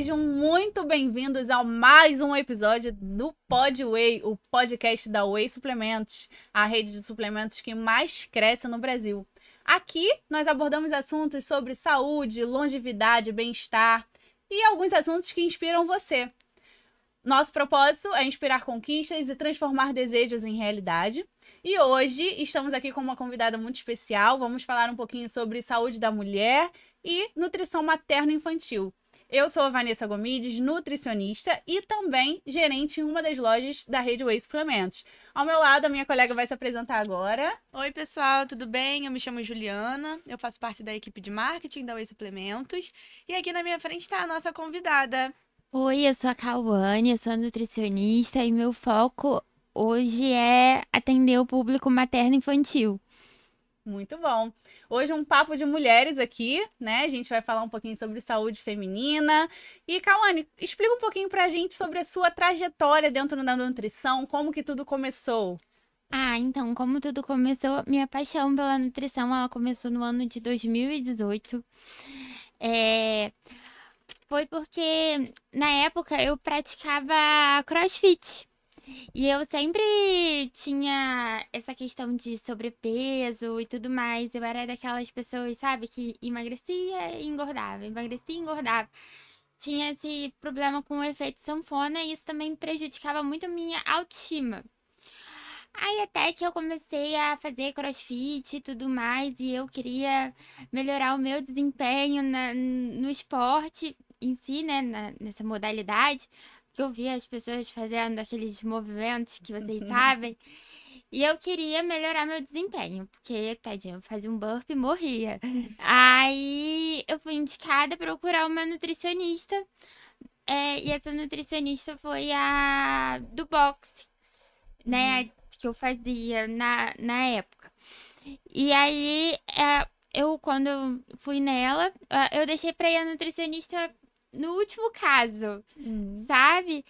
Sejam muito bem-vindos a mais um episódio do Podway, o podcast da Way Suplementos, a rede de suplementos que mais cresce no Brasil. Aqui nós abordamos assuntos sobre saúde, longevidade, bem-estar e alguns assuntos que inspiram você. Nosso propósito é inspirar conquistas e transformar desejos em realidade. E hoje estamos aqui com uma convidada muito especial. Vamos falar um pouquinho sobre saúde da mulher e nutrição materno-infantil. Eu sou a Vanessa Gomides, nutricionista e também gerente em uma das lojas da Rede Way Suplementos. Ao meu lado, a minha colega vai se apresentar agora. Oi, pessoal, tudo bem? Eu me chamo Juliana, eu faço parte da equipe de marketing da Way Suplementos. E aqui na minha frente está a nossa convidada. Oi, eu sou a Cauane, eu sou nutricionista e meu foco hoje é atender o público materno infantil. Muito bom. Hoje um papo de mulheres aqui, né? A gente vai falar um pouquinho sobre saúde feminina. E Cauane, explica um pouquinho pra gente sobre a sua trajetória dentro da nutrição, como que tudo começou. Ah, então, como tudo começou, minha paixão pela nutrição, ela começou no ano de 2018. É... Foi porque, na época, eu praticava crossfit. E eu sempre tinha essa questão de sobrepeso e tudo mais. Eu era daquelas pessoas, sabe, que emagrecia e engordava, emagrecia e engordava. Tinha esse problema com o efeito sanfona e isso também prejudicava muito minha autoestima. Aí até que eu comecei a fazer crossfit e tudo mais, e eu queria melhorar o meu desempenho na, no esporte em si, né, na, nessa modalidade, que eu via as pessoas fazendo aqueles movimentos que vocês uhum. sabem. E eu queria melhorar meu desempenho, porque, tadinho, eu fazia um burp e morria. Aí eu fui indicada a procurar uma nutricionista. É, e essa nutricionista foi a do boxe, né? Uhum. Que eu fazia na, na época. E aí, é, eu, quando eu fui nela, ah, eu deixei pra ir a nutricionista no último caso, uhum. sabe?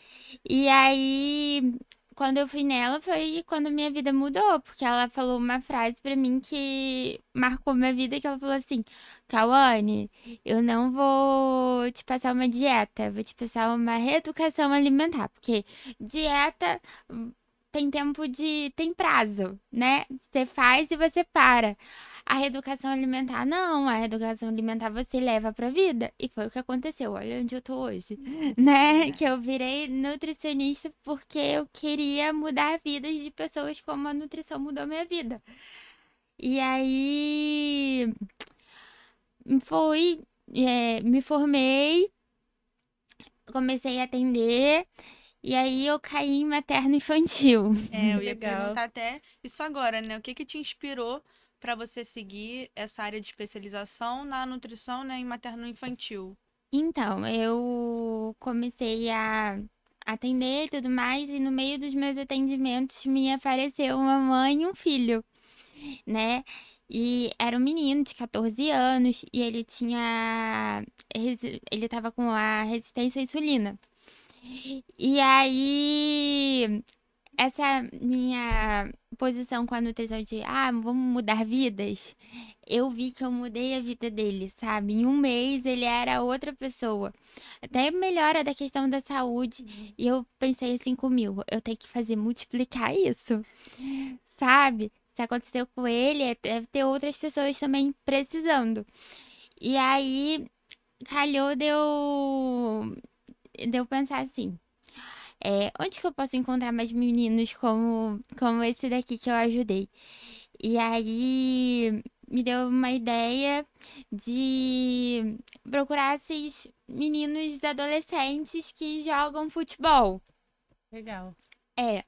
E aí, quando eu fui nela, foi quando minha vida mudou, porque ela falou uma frase para mim que marcou minha vida, que ela falou assim, Cauane, eu não vou te passar uma dieta, vou te passar uma reeducação alimentar, porque dieta hum, tem tempo de. tem prazo, né? Você faz e você para a reeducação alimentar não, a reeducação alimentar você leva para vida. E foi o que aconteceu. Olha onde eu tô hoje, né? É. Que eu virei nutricionista porque eu queria mudar vidas de pessoas como a nutrição mudou minha vida. E aí fui, é, me formei, comecei a atender. E aí eu caí em materno infantil. É, eu ia Legal. perguntar até isso agora, né? O que que te inspirou para você seguir essa área de especialização na nutrição né, em materno-infantil? Então, eu comecei a atender e tudo mais, e no meio dos meus atendimentos me apareceu uma mãe e um filho, né? E era um menino de 14 anos e ele tinha. Ele tava com a resistência à insulina. E aí essa é minha posição com a nutrição de ah, vamos mudar vidas, eu vi que eu mudei a vida dele, sabe? Em um mês ele era outra pessoa. Até melhora da questão da saúde. E eu pensei assim comigo, eu tenho que fazer multiplicar isso, sabe? Se aconteceu com ele, é, deve ter outras pessoas também precisando. E aí calhou deu deu pensar assim é, onde que eu posso encontrar mais meninos como, como esse daqui que eu ajudei? E aí me deu uma ideia de procurar esses meninos adolescentes que jogam futebol. Legal. É.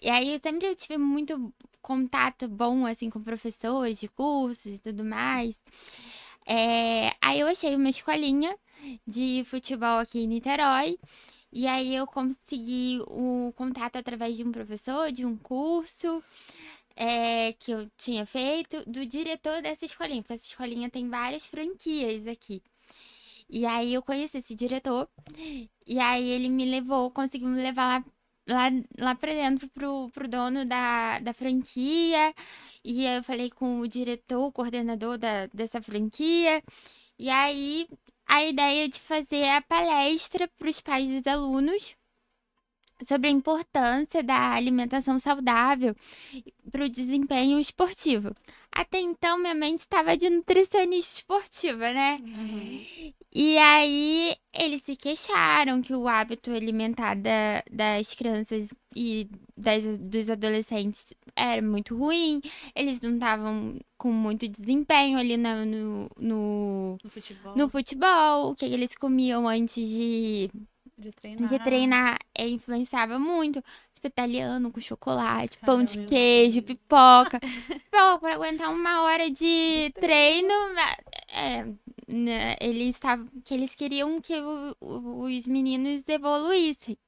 E aí eu sempre tive muito contato bom, assim, com professores de cursos e tudo mais. É, aí eu achei uma escolinha de futebol aqui em Niterói. E aí eu consegui o contato através de um professor, de um curso é, que eu tinha feito, do diretor dessa escolinha, porque essa escolinha tem várias franquias aqui. E aí eu conheci esse diretor, e aí ele me levou, conseguiu me levar lá, lá, lá pra dentro pro, pro dono da, da franquia. E aí eu falei com o diretor, o coordenador da, dessa franquia. E aí a ideia de fazer a palestra para os pais dos alunos sobre a importância da alimentação saudável para o desempenho esportivo. Até então, minha mente estava de nutricionista esportiva, né? Uhum. E aí eles se queixaram que o hábito alimentar da, das crianças e das, dos adolescentes era muito ruim, eles não estavam com muito desempenho ali no, no, no, futebol. no futebol, o que eles comiam antes de, de treinar, de treinar é, influenciava muito tipo italiano com chocolate, Caramba, pão de queijo, pipoca. Pô, pra aguentar uma hora de treino, é, né, ele estava, que eles queriam que o, o, os meninos evoluíssem.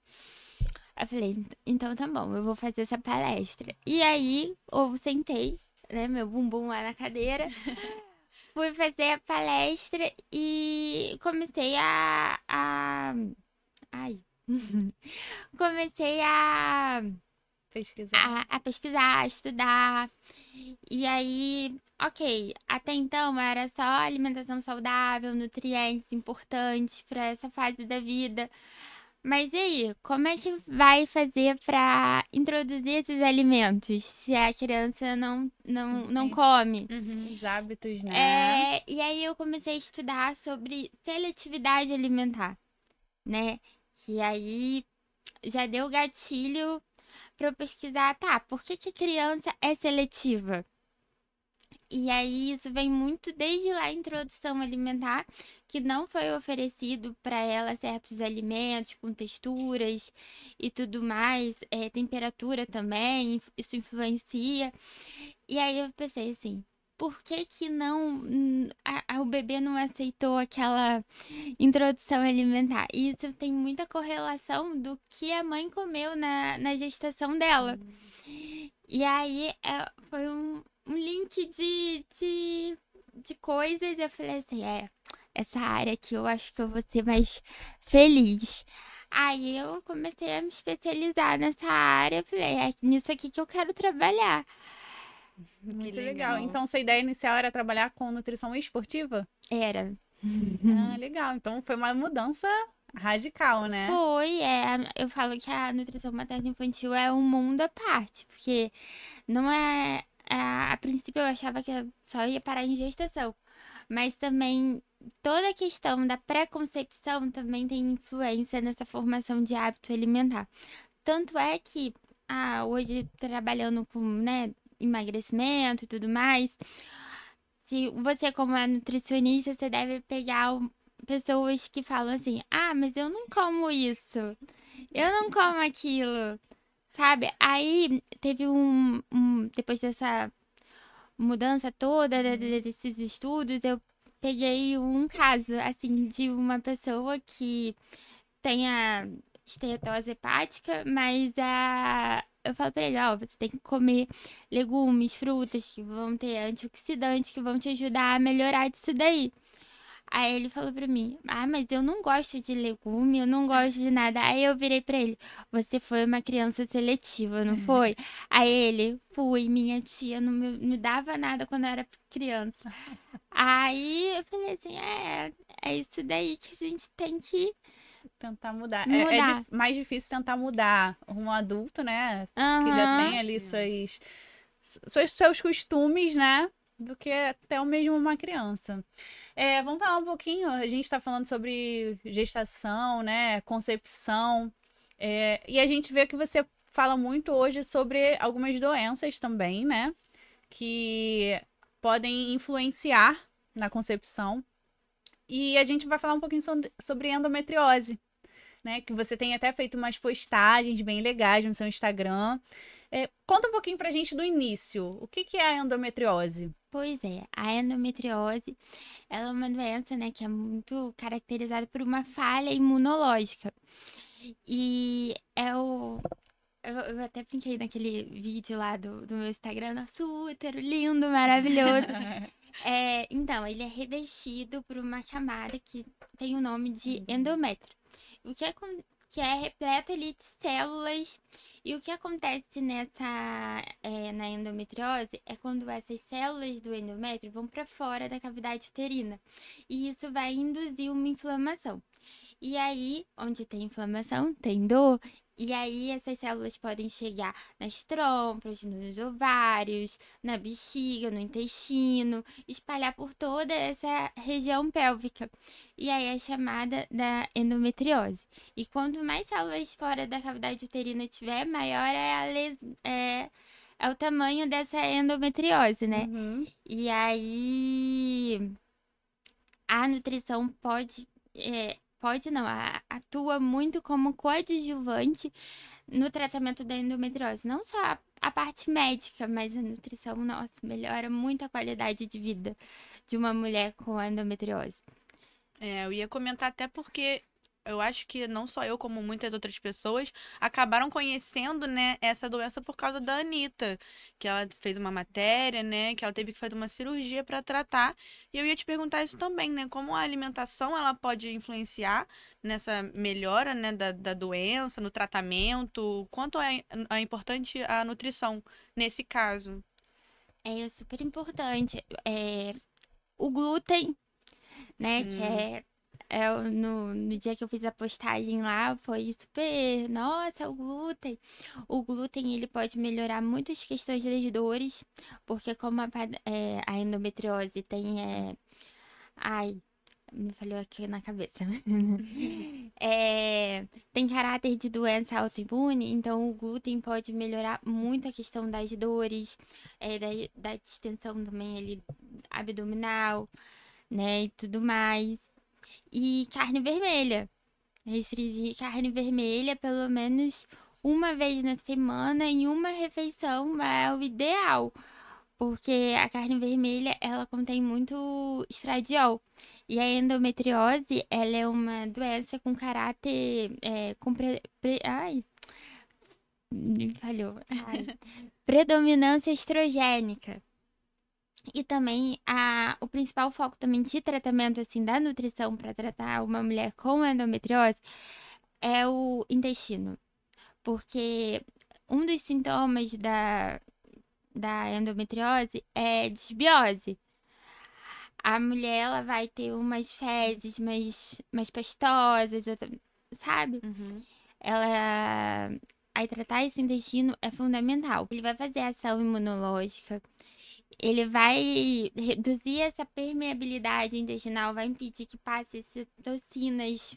Eu falei, então tá bom, eu vou fazer essa palestra. E aí, eu sentei, né, meu bumbum lá na cadeira, fui fazer a palestra e comecei a. a... Ai. comecei a pesquisar. A, a, pesquisar, a estudar. E aí, ok, até então era só alimentação saudável, nutrientes importantes para essa fase da vida. Mas e aí, como é que vai fazer para introduzir esses alimentos se a criança não não, não come? Uhum, os hábitos, né? É, e aí eu comecei a estudar sobre seletividade alimentar, né? Que aí já deu gatilho para pesquisar, tá, por que, que criança é seletiva? E aí isso vem muito desde lá a introdução alimentar, que não foi oferecido para ela certos alimentos com texturas e tudo mais, é, temperatura também, isso influencia. E aí eu pensei assim, por que que não hum, a, a, o bebê não aceitou aquela introdução alimentar? isso tem muita correlação do que a mãe comeu na, na gestação dela. E aí é, foi um, um link de, de, de coisas. Eu falei assim, é essa área que eu acho que eu vou ser mais feliz. Aí eu comecei a me especializar nessa área, falei, é nisso aqui que eu quero trabalhar. Muito legal. legal. Né? Então, sua ideia inicial era trabalhar com nutrição esportiva? Era. Ah, legal. Então, foi uma mudança radical, né? Foi, é. Eu falo que a nutrição materno-infantil é um mundo à parte, porque não é. A, é, a princípio eu achava que só ia parar em gestação, mas também toda a questão da pré-concepção também tem influência nessa formação de hábito alimentar. Tanto é que ah, hoje trabalhando com né, emagrecimento e tudo mais, se você, como é nutricionista, você deve pegar pessoas que falam assim: ah, mas eu não como isso, eu não como aquilo, sabe? Aí teve um. um depois dessa mudança toda, desses estudos, eu peguei um caso, assim, de uma pessoa que tem a esteatose hepática, mas a, eu falo pra ele, ó, você tem que comer legumes, frutas que vão ter antioxidantes que vão te ajudar a melhorar disso daí. Aí ele falou pra mim, ah, mas eu não gosto de legume, eu não gosto de nada. Aí eu virei pra ele, você foi uma criança seletiva, não uhum. foi? Aí ele, fui, minha tia não me, me dava nada quando eu era criança. Aí eu falei assim, é, é isso daí que a gente tem que Tentar mudar. mudar. É, é, mais difícil tentar mudar um adulto, né? Uhum. Que já tem ali suas, seus, seus costumes, né? Do que até o mesmo uma criança. É, vamos falar um pouquinho. A gente está falando sobre gestação, né? Concepção. É, e a gente vê que você fala muito hoje sobre algumas doenças também, né? Que podem influenciar na concepção. E a gente vai falar um pouquinho sobre endometriose, né? Que você tem até feito umas postagens bem legais no seu Instagram. É, conta um pouquinho pra gente do início. O que, que é a endometriose? Pois é, a endometriose ela é uma doença né, que é muito caracterizada por uma falha imunológica. E é o, eu, até brinquei naquele vídeo lá do, do meu Instagram, nosso útero lindo, maravilhoso. É, então, ele é revestido por uma camada que tem o nome de uhum. endométrio. O que é, que é repleto ali de células. E o que acontece nessa é, na endometriose é quando essas células do endométrio vão para fora da cavidade uterina. E isso vai induzir uma inflamação. E aí, onde tem inflamação, tem dor e aí essas células podem chegar nas trompas, nos ovários, na bexiga, no intestino, espalhar por toda essa região pélvica. E aí é chamada da endometriose. E quanto mais células fora da cavidade uterina tiver, maior é a les... É é o tamanho dessa endometriose, né? Uhum. E aí a nutrição pode é, pode não, atua muito como coadjuvante no tratamento da endometriose. Não só a, a parte médica, mas a nutrição, nossa, melhora muito a qualidade de vida de uma mulher com endometriose. É, eu ia comentar até porque eu acho que não só eu, como muitas outras pessoas, acabaram conhecendo, né, essa doença por causa da Anitta. Que ela fez uma matéria, né, que ela teve que fazer uma cirurgia para tratar. E eu ia te perguntar isso também, né, como a alimentação, ela pode influenciar nessa melhora, né, da, da doença, no tratamento? Quanto é, é importante a nutrição nesse caso? É, é super importante. É, o glúten, né, hum. que é é, no, no dia que eu fiz a postagem lá, foi super, nossa, o glúten. O glúten, ele pode melhorar muitas questões das dores, porque como a, é, a endometriose tem, é, ai, me falhou aqui na cabeça. é, tem caráter de doença autoimune, então o glúten pode melhorar muito a questão das dores, é, da, da distensão também ali, abdominal, né, e tudo mais e carne vermelha. Restringir carne vermelha pelo menos uma vez na semana em uma refeição é o ideal, porque a carne vermelha ela contém muito estradiol. E a endometriose ela é uma doença com caráter é, com pre... Pre... Ai. Falhou. Ai. predominância estrogênica. E também a, o principal foco também de tratamento assim da nutrição para tratar uma mulher com endometriose é o intestino. Porque um dos sintomas da, da endometriose é desbiose. A mulher ela vai ter umas fezes mais, mais pastosas, outra, sabe? Uhum. Ela. Aí tratar esse intestino é fundamental. Ele vai fazer ação imunológica ele vai reduzir essa permeabilidade intestinal, vai impedir que passe essas toxinas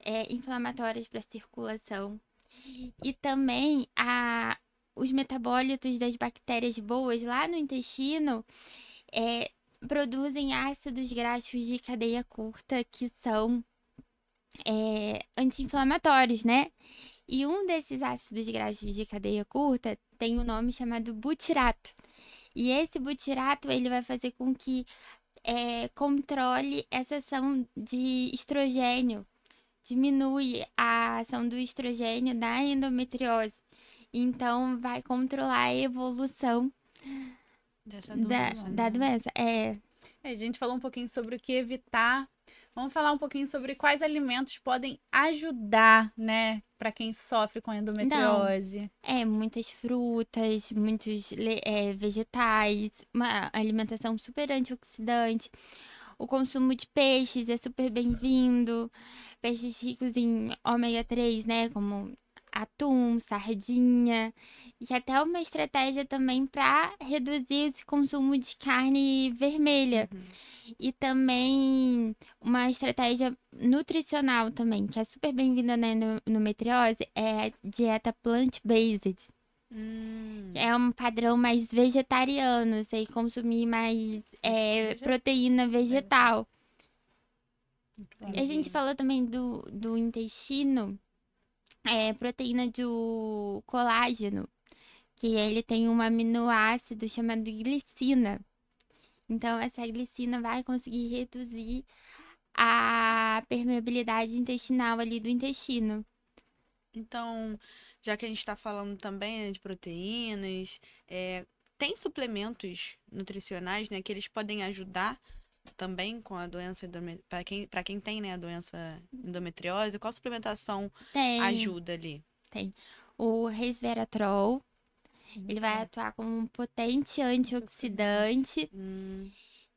é, inflamatórias para a circulação. E também a, os metabólitos das bactérias boas lá no intestino é, produzem ácidos graxos de cadeia curta que são é, anti-inflamatórios, né? E um desses ácidos graxos de cadeia curta tem um nome chamado butirato. E esse butirato ele vai fazer com que é, controle essa ação de estrogênio, diminui a ação do estrogênio da endometriose. Então, vai controlar a evolução Dessa doença, da, né? da doença. É. é. A gente falou um pouquinho sobre o que evitar Vamos falar um pouquinho sobre quais alimentos podem ajudar, né, para quem sofre com endometriose. Então, é, muitas frutas, muitos é, vegetais, uma alimentação super antioxidante. O consumo de peixes é super bem-vindo. Peixes ricos em ômega 3, né, como atum, sardinha, e até uma estratégia também para reduzir esse consumo de carne vermelha. Uhum. E também uma estratégia nutricional também, que é super bem-vinda na né, endometriose, é a dieta plant-based. Hum. É um padrão mais vegetariano, sei consumir mais é, proteína vegetal. Entendi. A gente falou também do, do intestino, é, proteína do colágeno, que ele tem um aminoácido chamado glicina. Então, essa glicina vai conseguir reduzir a permeabilidade intestinal ali do intestino. Então, já que a gente está falando também né, de proteínas, é, tem suplementos nutricionais né, que eles podem ajudar também com a doença para quem para quem tem né a doença endometriose qual suplementação tem, ajuda ali tem o resveratrol hum. ele vai tá. atuar como um potente antioxidante hum.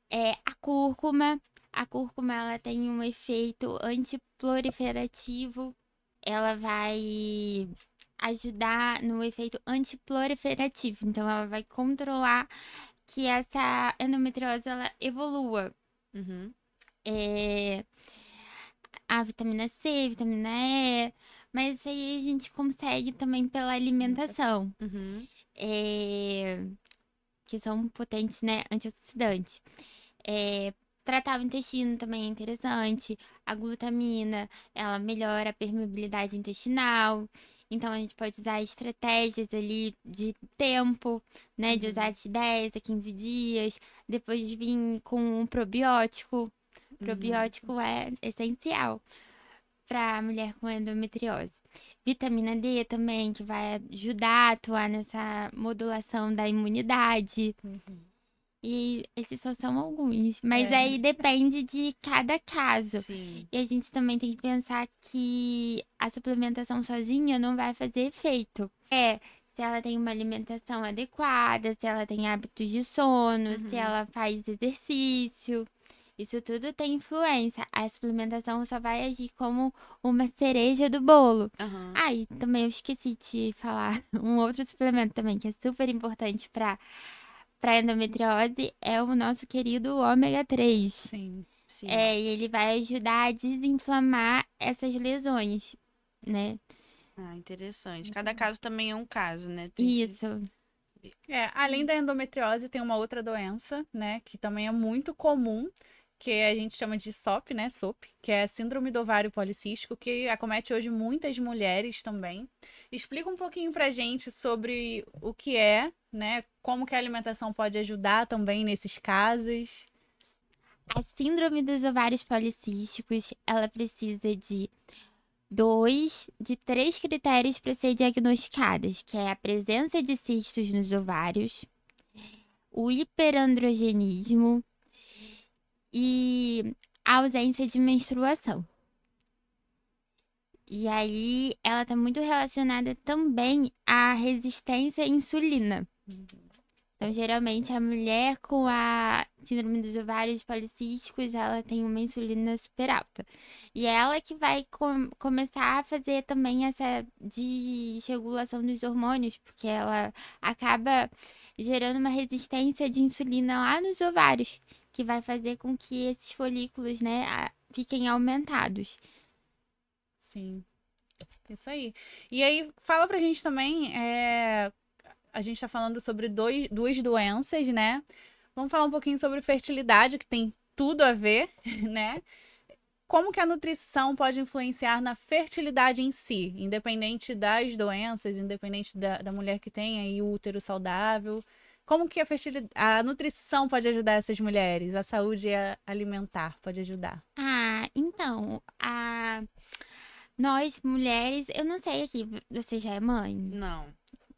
é a cúrcuma a cúrcuma ela tem um efeito antiproliferativo ela vai ajudar no efeito antiproliferativo então ela vai controlar que essa endometriose ela evolua. Uhum. É, a vitamina C, vitamina E. Mas isso aí a gente consegue também pela alimentação. Uhum. É, que são potentes, né? Antioxidantes. É, tratar o intestino também é interessante. A glutamina, ela melhora a permeabilidade intestinal. Então a gente pode usar estratégias ali de tempo, né? De uhum. usar de 10 a 15 dias, depois vir com um probiótico. Uhum. Probiótico uhum. é essencial para mulher com endometriose. Vitamina D também, que vai ajudar a atuar nessa modulação da imunidade. Uhum. E esses só são alguns. Mas é. aí depende de cada caso. Sim. E a gente também tem que pensar que a suplementação sozinha não vai fazer efeito. É, se ela tem uma alimentação adequada, se ela tem hábitos de sono, uhum. se ela faz exercício. Isso tudo tem influência. A suplementação só vai agir como uma cereja do bolo. Uhum. Ah, e também eu esqueci de falar um outro suplemento também que é super importante para para endometriose é o nosso querido ômega 3. Sim, sim. É, e ele vai ajudar a desinflamar essas lesões, né? Ah, interessante. Cada caso também é um caso, né? Tem Isso. Que... É, além da endometriose, tem uma outra doença, né, que também é muito comum, que a gente chama de SOP, né? SOP, que é Síndrome do Ovário Policístico, que acomete hoje muitas mulheres também. Explica um pouquinho pra gente sobre o que é, né? Como que a alimentação pode ajudar também nesses casos. A síndrome dos ovários policísticos, ela precisa de dois de três critérios para ser diagnosticadas, que é a presença de cistos nos ovários, o hiperandrogenismo, e ausência de menstruação. E aí ela está muito relacionada também à resistência à insulina. Então, geralmente, a mulher com a síndrome dos ovários policísticos, ela tem uma insulina super alta. E é ela que vai com começar a fazer também essa desregulação dos hormônios, porque ela acaba gerando uma resistência de insulina lá nos ovários que vai fazer com que esses folículos, né, fiquem aumentados. Sim. Isso aí. E aí, fala pra gente também, é... a gente tá falando sobre dois, duas doenças, né? Vamos falar um pouquinho sobre fertilidade, que tem tudo a ver, né? Como que a nutrição pode influenciar na fertilidade em si, independente das doenças, independente da, da mulher que tem aí o útero saudável? Como que a, a nutrição pode ajudar essas mulheres? A saúde alimentar pode ajudar? Ah, então, a... nós mulheres, eu não sei aqui, você já é mãe? Não.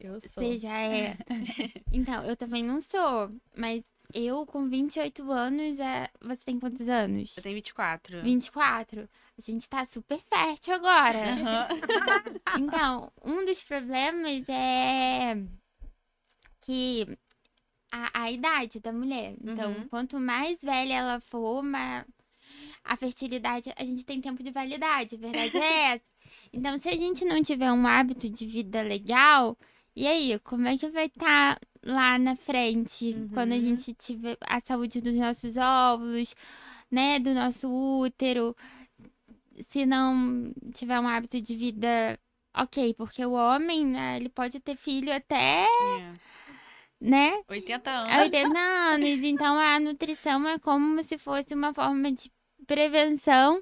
Eu sou. Você já é. então, eu também não sou, mas eu com 28 anos, é... você tem quantos anos? Eu tenho 24. 24. A gente tá super fértil agora. Uhum. então, um dos problemas é que a, a idade da mulher. Então, uhum. quanto mais velha ela for, mais... a fertilidade, a gente tem tempo de validade, verdade é essa. Então, se a gente não tiver um hábito de vida legal, e aí, como é que vai estar tá lá na frente uhum. quando a uhum. gente tiver a saúde dos nossos óvulos, né, do nosso útero, se não tiver um hábito de vida ok, porque o homem, né, ele pode ter filho até. Yeah é né? 80 anos. 80 anos. Então a nutrição é como se fosse uma forma de prevenção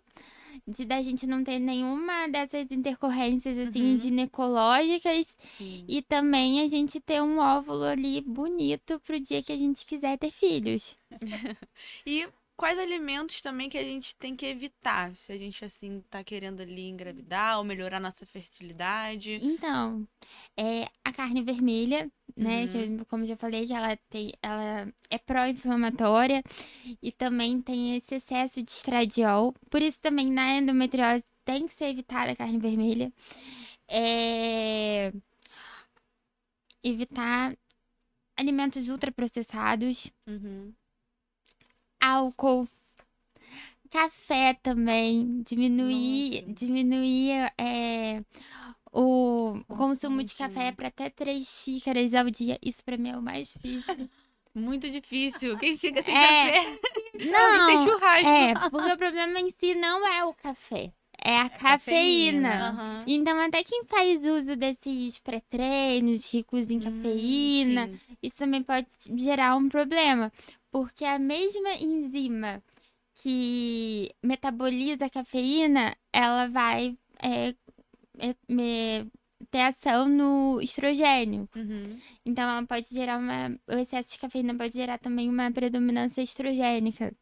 de da gente não ter nenhuma dessas intercorrências assim uhum. ginecológicas Sim. e também a gente ter um óvulo ali bonito pro dia que a gente quiser ter filhos. e quais alimentos também que a gente tem que evitar se a gente assim tá querendo ali engravidar ou melhorar nossa fertilidade? Então, é a carne vermelha, né? Uhum. Que, como já falei, que ela tem, ela é pró-inflamatória e também tem esse excesso de estradiol. Por isso também na endometriose tem que ser evitada a carne vermelha. É... Evitar alimentos ultraprocessados. Uhum álcool, café também, diminuir, Nossa. diminuir é, o, Nossa, consumo de café para até três xícaras ao dia. Isso para mim é o mais difícil. Muito difícil. Quem fica sem é... café? Não, churrasco. é, porque o problema em si não é o café. É a é cafeína. cafeína. Uhum. Então, até quem faz uso desses pré-treinos ricos em hum, cafeína, hum, isso também pode gerar um problema porque a mesma enzima que metaboliza a cafeína, ela vai é, é, ter ação no estrogênio. Uhum. Então, ela pode gerar uma. O excesso de cafeína pode gerar também uma predominância estrogênica,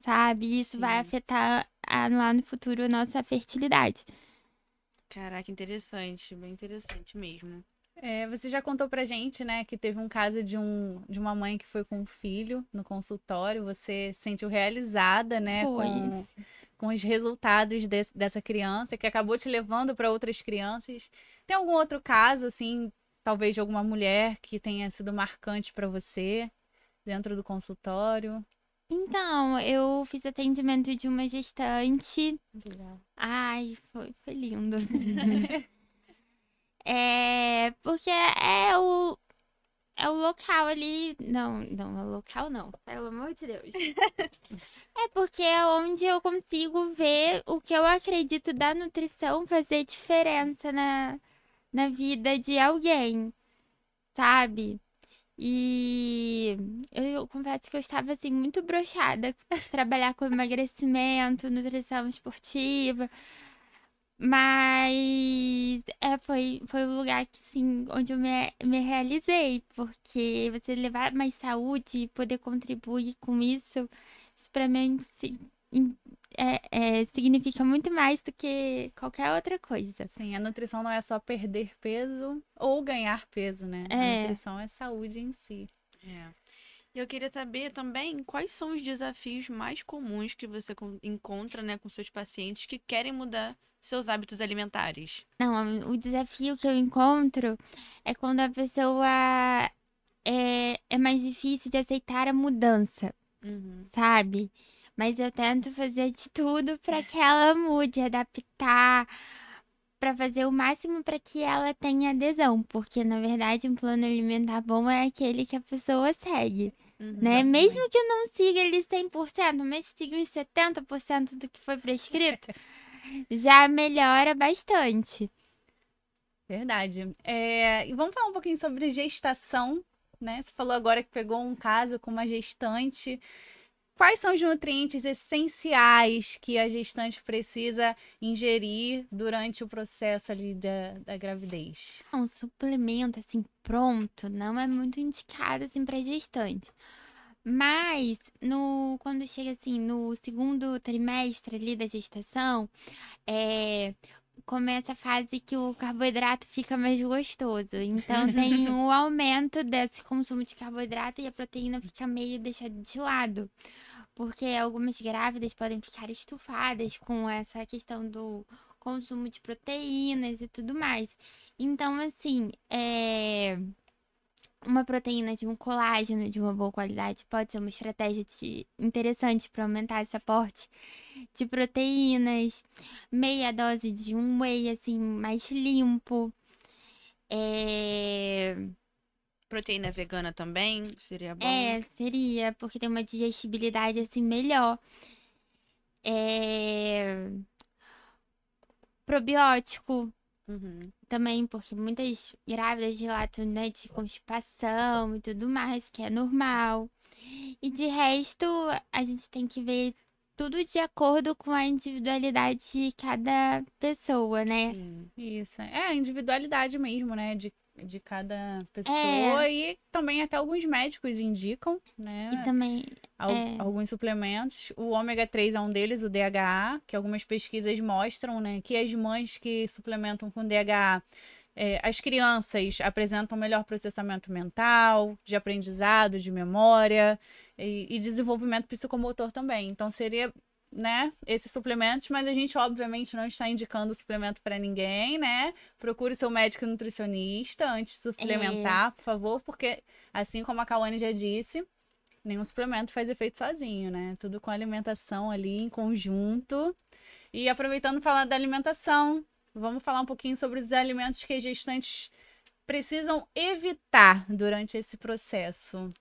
sabe? E isso Sim. vai afetar a, lá no futuro a nossa fertilidade. Caraca, interessante, bem interessante mesmo. É, você já contou pra gente, né, que teve um caso de, um, de uma mãe que foi com um filho no consultório. Você se sentiu realizada, né, com, com os resultados de, dessa criança, que acabou te levando para outras crianças. Tem algum outro caso, assim, talvez de alguma mulher que tenha sido marcante para você dentro do consultório? Então, eu fiz atendimento de uma gestante. Legal. Ai, foi, foi lindo. Assim. É, porque é o, é o local ali. Não, não, é o local não, pelo amor de Deus. é porque é onde eu consigo ver o que eu acredito da nutrição fazer diferença na, na vida de alguém, sabe? E eu confesso que eu estava assim muito brochada de trabalhar com emagrecimento, nutrição esportiva. Mas é, foi, foi o lugar que sim, onde eu me, me realizei, porque você levar mais saúde e poder contribuir com isso, isso para mim é, é, significa muito mais do que qualquer outra coisa. Sim, a nutrição não é só perder peso ou ganhar peso, né? É. A nutrição é saúde em si. É. Eu queria saber também quais são os desafios mais comuns que você encontra né, com seus pacientes que querem mudar seus hábitos alimentares? Não, o desafio que eu encontro é quando a pessoa é, é mais difícil de aceitar a mudança, uhum. sabe? Mas eu tento fazer de tudo para que ela mude, adaptar, para fazer o máximo para que ela tenha adesão, porque na verdade um plano alimentar bom é aquele que a pessoa segue. Uhum, né? Mesmo que não siga ele 100%, mas siga uns 70% do que foi prescrito, já melhora bastante. Verdade. É, e vamos falar um pouquinho sobre gestação, né? Você falou agora que pegou um caso com uma gestante. Quais são os nutrientes essenciais que a gestante precisa ingerir durante o processo ali da, da gravidez? Um suplemento assim pronto não é muito indicado assim para gestante mas, no, quando chega assim, no segundo trimestre ali da gestação, é, começa a fase que o carboidrato fica mais gostoso. Então tem um aumento desse consumo de carboidrato e a proteína fica meio deixada de lado. Porque algumas grávidas podem ficar estufadas com essa questão do consumo de proteínas e tudo mais. Então, assim, é uma proteína de um colágeno de uma boa qualidade pode ser uma estratégia de, interessante para aumentar esse aporte de proteínas, meia dose de um whey assim mais limpo. É... Proteína vegana também seria bom. É, seria, porque tem uma digestibilidade assim melhor. É... Probiótico Uhum. Também porque muitas grávidas relatam né, de constipação e tudo mais, que é normal. E de resto, a gente tem que ver tudo de acordo com a individualidade de cada pessoa, né? Sim, isso. É a individualidade mesmo, né? De de cada pessoa é. e também até alguns médicos indicam, né? E também al é. alguns suplementos. O ômega 3 é um deles, o DHA, que algumas pesquisas mostram, né, que as mães que suplementam com DHA é, as crianças apresentam melhor processamento mental, de aprendizado, de memória e, e desenvolvimento psicomotor também. Então seria né, esses suplementos, mas a gente obviamente não está indicando suplemento para ninguém, né? Procure seu médico nutricionista antes de suplementar, é. por favor, porque assim como a Kawane já disse, nenhum suplemento faz efeito sozinho, né? Tudo com alimentação ali em conjunto. E aproveitando falar da alimentação, vamos falar um pouquinho sobre os alimentos que as gestantes precisam evitar durante esse processo.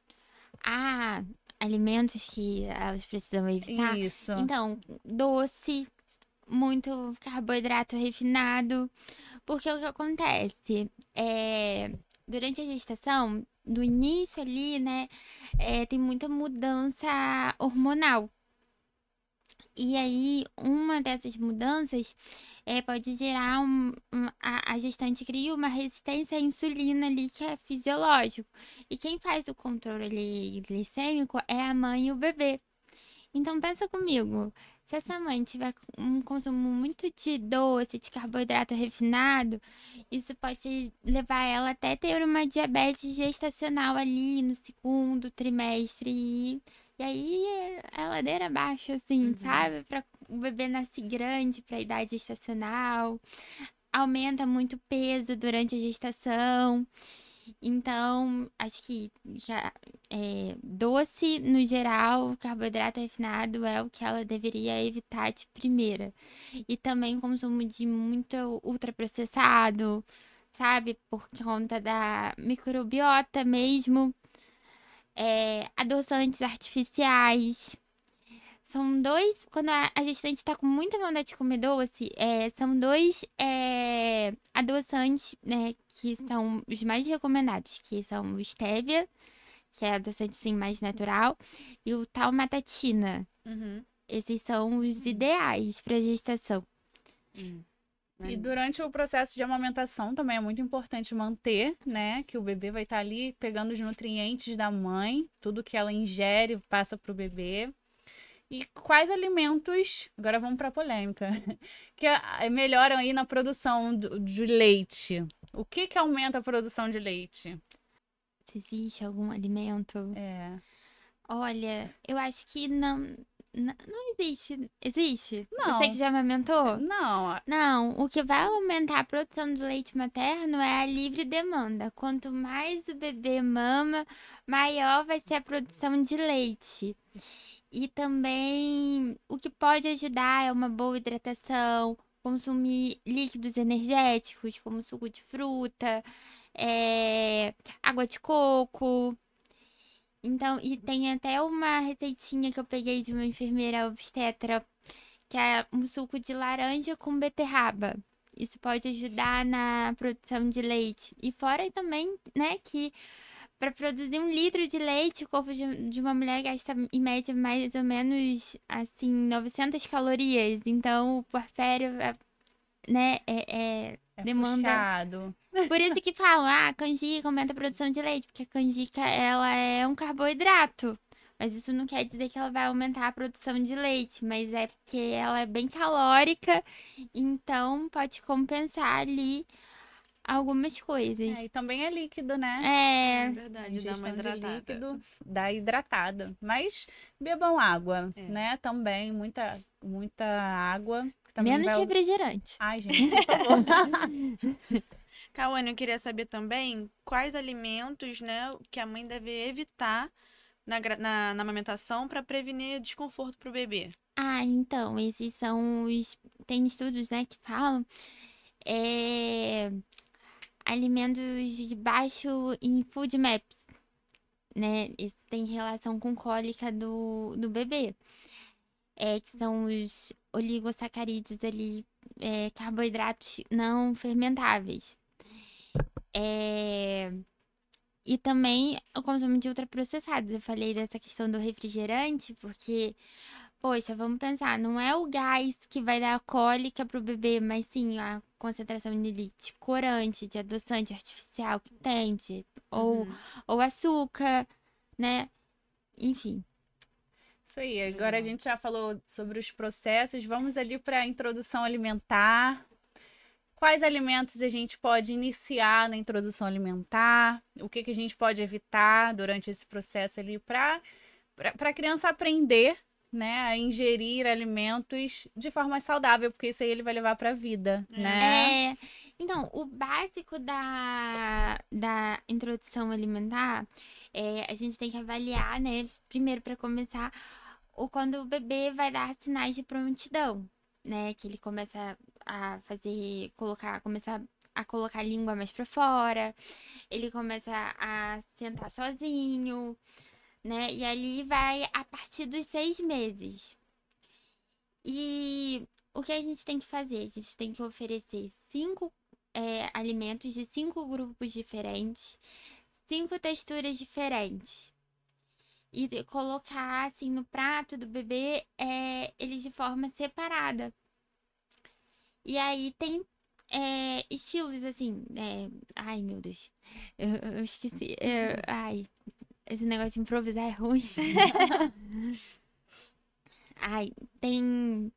Ah, alimentos que elas precisam evitar. Isso. Então, doce, muito carboidrato refinado. Porque o que acontece? É, durante a gestação, do início ali, né, é, tem muita mudança hormonal. E aí, uma dessas mudanças é, pode gerar um, um, a, a, gestante cria uma resistência à insulina ali que é fisiológico. E quem faz o controle glicêmico é a mãe e o bebê. Então pensa comigo, se essa mãe tiver um consumo muito de doce, de carboidrato refinado, isso pode levar ela até ter uma diabetes gestacional ali no segundo trimestre e e aí é ladeira abaixo, assim, uhum. sabe? para o bebê nasce grande para a idade gestacional, aumenta muito peso durante a gestação. Então, acho que já, é, doce, no geral, carboidrato refinado é o que ela deveria evitar de primeira. E também consumo de muito ultraprocessado, sabe? Por conta da microbiota mesmo é, adoçantes artificiais. São dois. Quando a, gestante está com muita vontade de comer doce, é, são dois é, adoçantes, né? Que são os mais recomendados, que são o stevia, que é adoçante sim mais natural, e o talmatatina. Uhum. Esses são os ideais para gestação. Uhum. E uhum. durante o processo de amamentação também é muito importante manter, né, que o bebê vai estar tá ali pegando os nutrientes da mãe, tudo que ela ingere passa para o bebê. E quais alimentos, agora vamos para a polêmica, que ah, melhoram aí na produção do, de leite? O que que aumenta a produção de leite? Se existe algum alimento? É. Olha, eu acho que não não, existe. Existe? Não. Você que já amamentou? Não. Não, o que vai aumentar a produção do leite materno é a livre demanda. Quanto mais o bebê mama, maior vai ser a produção de leite. E também o que pode ajudar é uma boa hidratação, consumir líquidos energéticos, como suco de fruta, é, água de coco, então, e tem até uma receitinha que eu peguei de uma enfermeira obstetra, que é um suco de laranja com beterraba. Isso pode ajudar na produção de leite. E fora também, né, que para produzir um litro de leite, o corpo de, uma mulher gasta em média mais ou menos assim 900 calorias. Então, o porfério, né, é, é é demanda. Puxado. Por isso que falam, ah, canjica aumenta a produção de leite, porque a canjica ela é um carboidrato. Mas isso não quer dizer que ela vai aumentar a produção de leite, mas é porque ela é bem calórica, então pode compensar ali algumas coisas. É, e também é líquido, né? É. é verdade, dá uma hidratada. Líquido, dá hidratada. Mas bebam água, é. né? Também, muita, muita água também. Tá Menos refrigerante. Ai, gente, por tá favor. Cauane, eu queria saber também quais alimentos, né, que a mãe deve evitar na, na, na amamentação para prevenir desconforto para o bebê. Ah, então, esses são os. Tem estudos, né, que falam. É... Alimentos de baixo em food maps, né? Isso tem relação com cólica do, do bebê. É, que são os oligossacarídeos ali, é, carboidratos não fermentáveis. É... E também o consumo de ultraprocessados. Eu falei dessa questão do refrigerante, porque, poxa, vamos pensar, não é o gás que vai dar cólica para o bebê, mas sim a concentração de corante, de adoçante artificial que tem, de, ou, uhum. ou açúcar, né? Enfim. Isso aí. Agora a uhum. gente já falou sobre os processos. Vamos ali para a introdução alimentar. Quais alimentos a gente pode iniciar na introdução alimentar? O que, que a gente pode evitar durante esse processo ali para a criança aprender né, a ingerir alimentos de forma saudável, porque isso aí ele vai levar para a vida, é. né? É. Então, o básico da, da introdução alimentar é a gente tem que avaliar, né? Primeiro, para começar, ou quando o bebê vai dar sinais de prontidão, né? Que ele começa a fazer, colocar, começar a colocar a língua mais para fora, ele começa a sentar sozinho, né? E ali vai a partir dos seis meses. E o que a gente tem que fazer? A gente tem que oferecer cinco é, alimentos de cinco grupos diferentes, cinco texturas diferentes e colocar assim no prato do bebê é, eles de forma separada. E aí tem é, estilos assim. É, ai meu Deus, eu, eu esqueci. Eu, ai, esse negócio de improvisar é ruim. ai, tem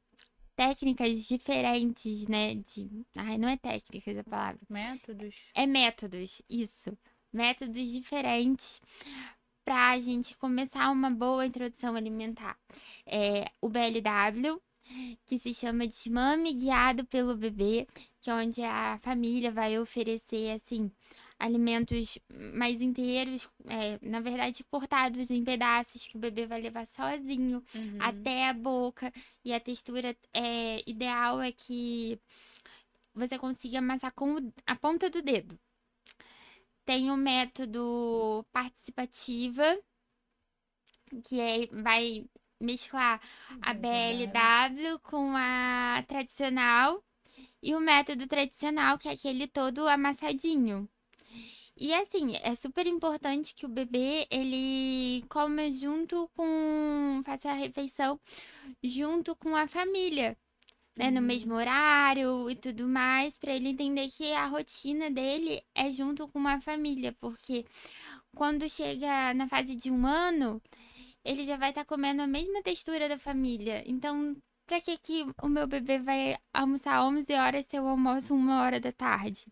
técnicas diferentes, né? De, ai, não é técnicas é a palavra. Métodos. É métodos, isso. Métodos diferentes para a gente começar uma boa introdução alimentar. É o BLW, que se chama de Mame Guiado pelo Bebê, que é onde a família vai oferecer, assim, alimentos mais inteiros, é, na verdade, cortados em pedaços, que o bebê vai levar sozinho uhum. até a boca. E a textura é, ideal é que você consiga amassar com a ponta do dedo. Tem o método participativa, que é, vai mesclar a BLW com a tradicional. E o método tradicional, que é aquele todo amassadinho. E assim, é super importante que o bebê ele coma junto com. faça a refeição junto com a família né, no mesmo horário e tudo mais, para ele entender que a rotina dele é junto com uma família, porque quando chega na fase de um ano, ele já vai estar tá comendo a mesma textura da família. Então, para que que o meu bebê vai almoçar 11 horas se eu almoço uma hora da tarde?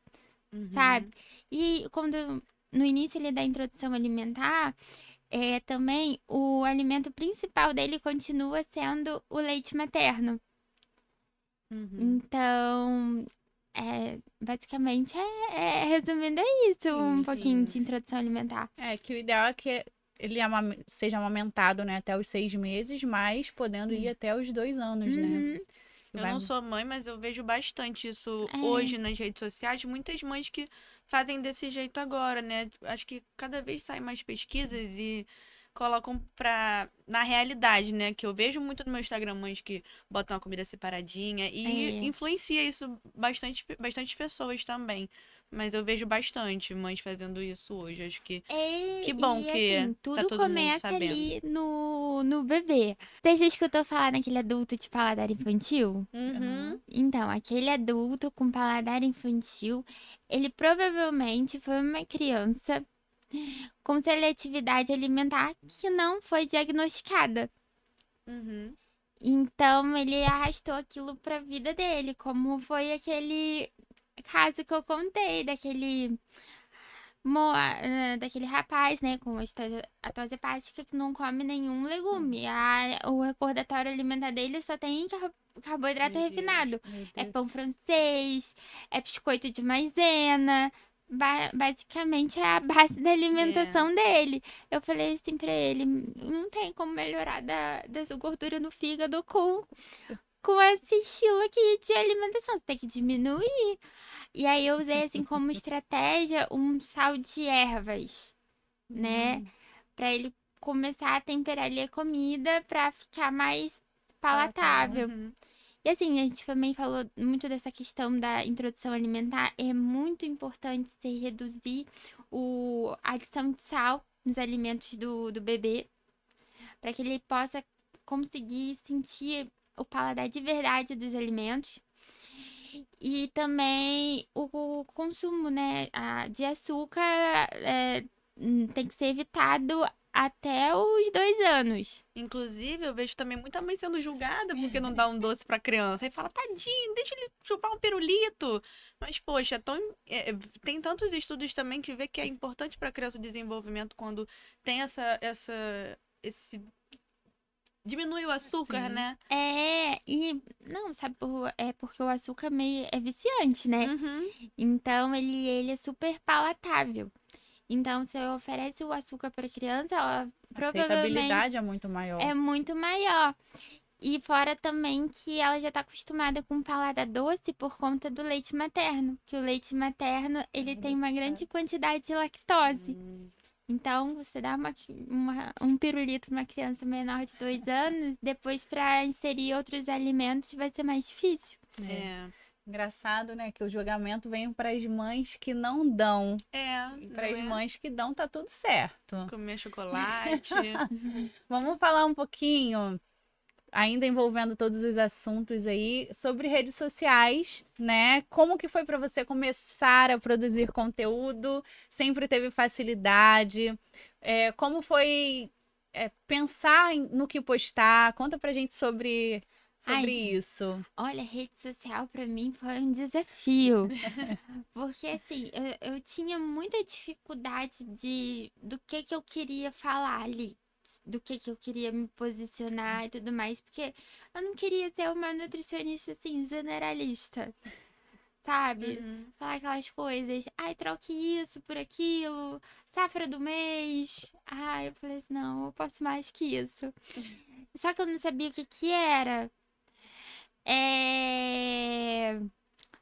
Uhum. Sabe? E quando no início ele da introdução alimentar, é, também o alimento principal dele continua sendo o leite materno. Uhum. Então, é, basicamente, é, é, é, resumindo, é isso. Um Sim. pouquinho de introdução alimentar. É, que o ideal é que ele seja amamentado né, até os seis meses, mas podendo Sim. ir até os dois anos, né? uhum. né? Eu Vai... não sou mãe, mas eu vejo bastante isso é. hoje nas redes sociais. Muitas mães que fazem desse jeito agora, né? Acho que cada vez saem mais pesquisas e colocam pra. Na realidade, né? Que eu vejo muito no meu Instagram mães que botam a comida separadinha. E é. influencia isso bastante, bastante pessoas também. Mas eu vejo bastante mães fazendo isso hoje. Acho que. É, que bom e, que. Assim, tá tudo tá todo começa mundo sabendo. ali no, no bebê. Você já escutou falar naquele adulto de paladar infantil? Uhum. Então, aquele adulto com paladar infantil, ele provavelmente foi uma criança com seletividade alimentar que não foi diagnosticada. Uhum. Então ele arrastou aquilo para a vida dele, como foi aquele caso que eu contei daquele eh, daquele rapaz, né, com atroz hepática que não come nenhum legume. Uhum. A, o recordatório alimentar dele só tem carboidrato Meu refinado. É Deus, Deus. É pão francês, é biscoito de maisena, ba basicamente é a base da alimentação é. dele. Eu falei assim pra ele: não tem como melhorar da, dessa gordura no fígado com, com esse estilo aqui de alimentação. Você tem que diminuir. E aí eu usei assim como estratégia um sal de ervas, né? Hum. Pra ele começar a temperar ali a comida pra ficar mais palatável. Uhum. E assim, a gente também falou muito dessa questão da introdução alimentar. É muito importante se reduzir o, a adição de sal nos alimentos do, do bebê, para que ele possa conseguir sentir o paladar de verdade dos alimentos. E também o, consumo né, de açúcar é, hum, tem que ser evitado até os dois anos. Inclusive, eu vejo também muita mãe sendo julgada porque não dá um doce pra criança. Aí fala, tadinho, deixa ele chupar um pirulito. Mas, poxa, é tão... É, é, tem tantos estudos também que vê que é importante pra criança o desenvolvimento quando tem essa. essa esse... Diminui o açúcar, Sim. né? É, e não, sabe, por, é porque o açúcar meio é viciante, né? Uhum. Então ele, ele é super palatável. Então, se eu oferece o açúcar para criança, ela provavelmente. A aceitabilidade é muito maior. É muito maior. E fora também que ela já está acostumada com palada doce por conta do leite materno, que o leite materno é ele é tem uma grande quantidade de lactose. Hum. Então, você dá uma, uma, um pirulito para uma criança menor de dois anos, depois para inserir outros alimentos vai ser mais difícil. é. Engraçado, né? Que o julgamento vem para as mães que não dão. É. Para as é. mães que dão, tá tudo certo. Comer chocolate. Vamos falar um pouquinho, ainda envolvendo todos os assuntos aí, sobre redes sociais, né? Como que foi para você começar a produzir conteúdo? Sempre teve facilidade? É, como foi é, pensar no que postar? Conta pra gente sobre sobre Ai, isso? Olha, rede social para mim foi um desafio. porque assim, eu, eu, tinha muita dificuldade de do que que eu queria falar ali, do que que eu queria me posicionar e tudo mais, porque eu não queria ser uma nutricionista assim generalista. Sabe? Uhum. Falar aquelas coisas. Ai, troque isso por aquilo. Safra do mês. Ai, eu falei assim: não, eu posso mais que isso. Só que eu não sabia o que que era. É...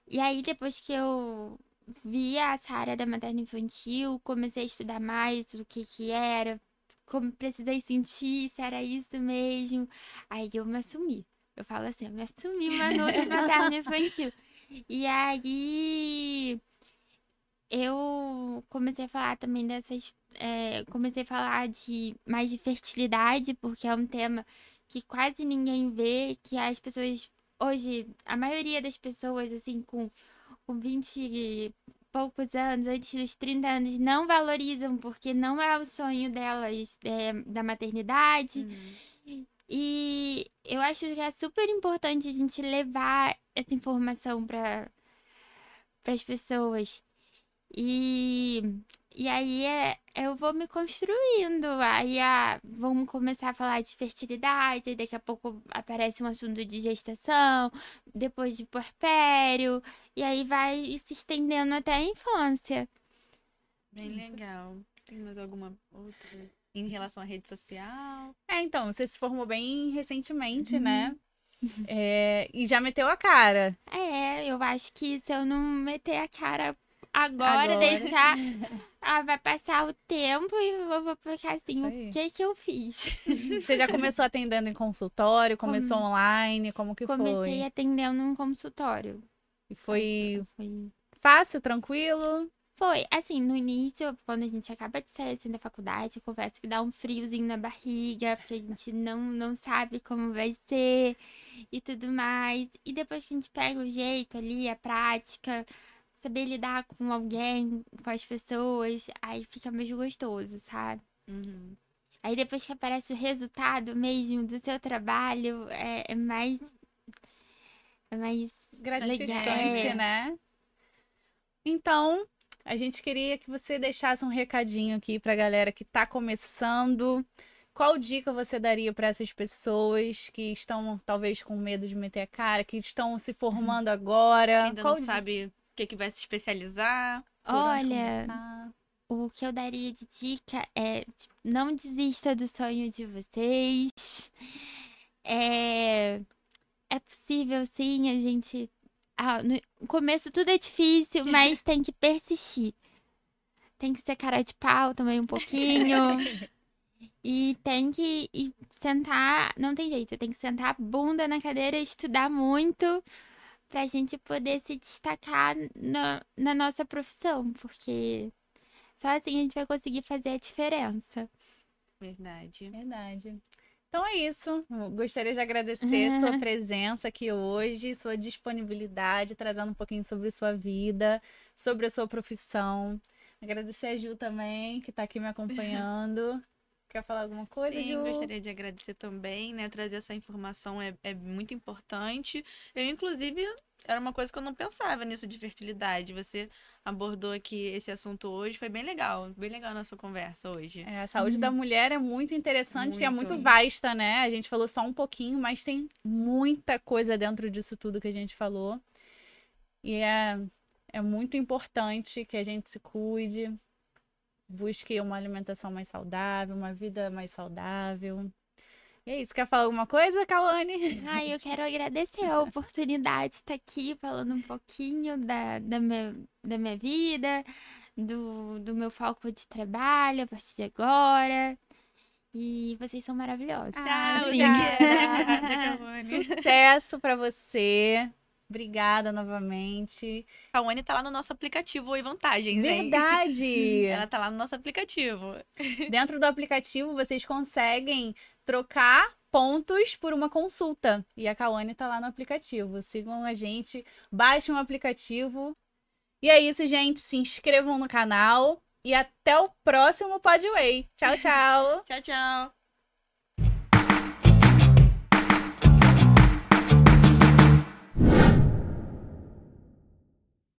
E aí, depois que eu vi essa área da materna infantil, comecei a estudar mais o que que era, como precisei sentir, se era isso mesmo. Aí eu me assumi. Eu falo assim, eu me assumi uma nutra materna infantil. E aí eu comecei a falar também dessas. É, comecei a falar de mais de fertilidade, porque é um tema que quase ninguém vê, que as pessoas hoje a maioria das pessoas, assim, com, com 20 e poucos anos, antes dos 30 anos, não valorizam porque não é o sonho delas é, da maternidade. Uhum. E eu acho que é super importante a gente levar essa informação para as pessoas. E e aí é, eu vou me construindo. Aí vamos começar a falar de fertilidade, daqui a pouco aparece um assunto de gestação, depois de porpério, e aí vai se estendendo até a infância. Bem legal. Tem mais alguma outra em uhum. relação à rede social? É, então, você se formou bem recentemente, né? uhum. né? É, e já meteu a cara. É, eu acho que se eu não meter a cara agora, agora. deixar. Ah, vai passar o tempo e vou, vou ficar assim, o que que eu fiz? Você já começou atendendo em consultório, começou Como... online, como que Comecei foi? Comecei atendendo em consultório. E foi... foi... fácil, tranquilo? Foi, assim, no início, quando a gente acaba de sair assim, da faculdade, conversa que dá um friozinho na barriga, porque a gente não, não sabe como vai ser e tudo mais. E depois que a gente pega o jeito ali, a prática, saber lidar com alguém, com as pessoas, aí fica mais gostoso, sabe? Uhum. Aí depois que aparece o resultado mesmo do seu trabalho, é, é mais. É mais. Gratificante, legal. É. né? Então, a gente queria que você deixasse um recadinho aqui pra galera que tá começando. Qual dica você daria para essas pessoas que estão talvez com medo de meter a cara, que estão se formando uhum. agora? Que ainda Qual não sabe que, que vai se especializar? Olha, o que eu daria de dica é tipo, não desista do sonho de vocês. É, é possível sim, a gente. Ah, no começo tudo é difícil, mas tem que persistir. Tem que ser cara de pau também um pouquinho. E tem que sentar, não tem jeito, tem que sentar a bunda na cadeira, e estudar muito, para a gente poder se destacar na, na nossa profissão, porque só assim a gente vai conseguir fazer a diferença. Verdade. Verdade. Então é isso. Gostaria de agradecer uhum. sua presença aqui hoje, sua disponibilidade, trazendo um pouquinho sobre sua vida, sobre a sua profissão. Agradecer a Ju também, que está aqui me acompanhando. Quer falar alguma coisa, Sim, Ju? gostaria de agradecer também, né? Trazer essa informação é, é muito importante. Eu, inclusive, era uma coisa que eu não pensava nisso de fertilidade. Você abordou aqui esse assunto hoje, foi bem legal, bem legal a nossa conversa hoje. É, a saúde uhum. da mulher é muito interessante muito. e é muito vasta, né? A gente falou só um pouquinho, mas tem muita coisa dentro disso tudo que a gente falou. E é, é muito importante que a gente se cuide, busque uma alimentação mais saudável, uma vida mais saudável. E é isso. Quer falar alguma coisa, Cauane? Ah, eu quero agradecer a oportunidade de estar aqui falando um pouquinho da, da, minha, da minha vida, do, do meu foco de trabalho a partir de agora. E vocês são maravilhosos. Ah, ah sim. Obrigada. Sucesso para você. Obrigada novamente. A One tá lá no nosso aplicativo Oi Vantagens, hein? Verdade! Ela tá lá no nosso aplicativo. Dentro do aplicativo, vocês conseguem trocar pontos por uma consulta. E a Kawane tá lá no aplicativo. Sigam a gente, baixem o aplicativo. E é isso, gente. Se inscrevam no canal. E até o próximo Podway. Tchau, tchau. tchau, tchau.